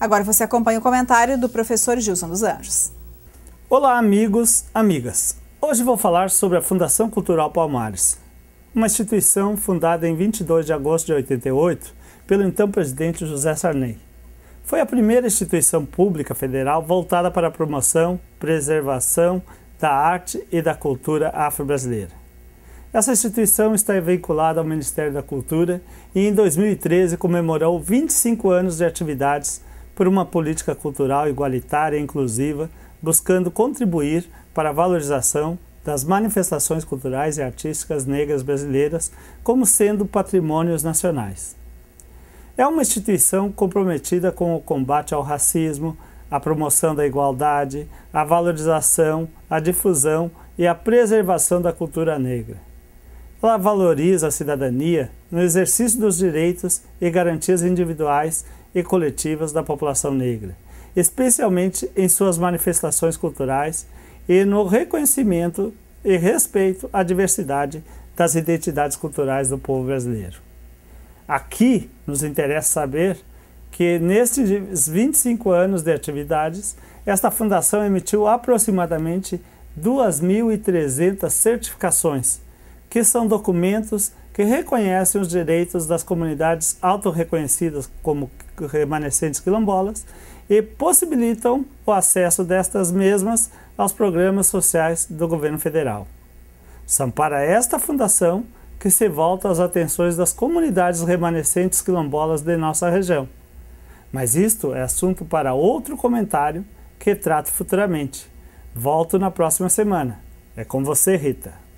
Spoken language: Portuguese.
Agora você acompanha o comentário do professor Gilson dos Anjos. Olá, amigos, amigas. Hoje vou falar sobre a Fundação Cultural Palmares, uma instituição fundada em 22 de agosto de 88 pelo então presidente José Sarney. Foi a primeira instituição pública federal voltada para a promoção, preservação da arte e da cultura afro-brasileira. Essa instituição está vinculada ao Ministério da Cultura e em 2013 comemorou 25 anos de atividades por uma política cultural igualitária e inclusiva, buscando contribuir para a valorização das manifestações culturais e artísticas negras brasileiras como sendo patrimônios nacionais. É uma instituição comprometida com o combate ao racismo, a promoção da igualdade, a valorização, a difusão e a preservação da cultura negra. Ela valoriza a cidadania no exercício dos direitos e garantias individuais e coletivas da população negra, especialmente em suas manifestações culturais e no reconhecimento e respeito à diversidade das identidades culturais do povo brasileiro. Aqui nos interessa saber que nestes 25 anos de atividades, esta fundação emitiu aproximadamente 2.300 certificações, que são documentos que reconhecem os direitos das comunidades autorreconhecidas como remanescentes quilombolas e possibilitam o acesso destas mesmas aos programas sociais do governo federal. São para esta fundação que se volta as atenções das comunidades remanescentes quilombolas de nossa região. Mas isto é assunto para outro comentário que trato futuramente. Volto na próxima semana. É com você, Rita.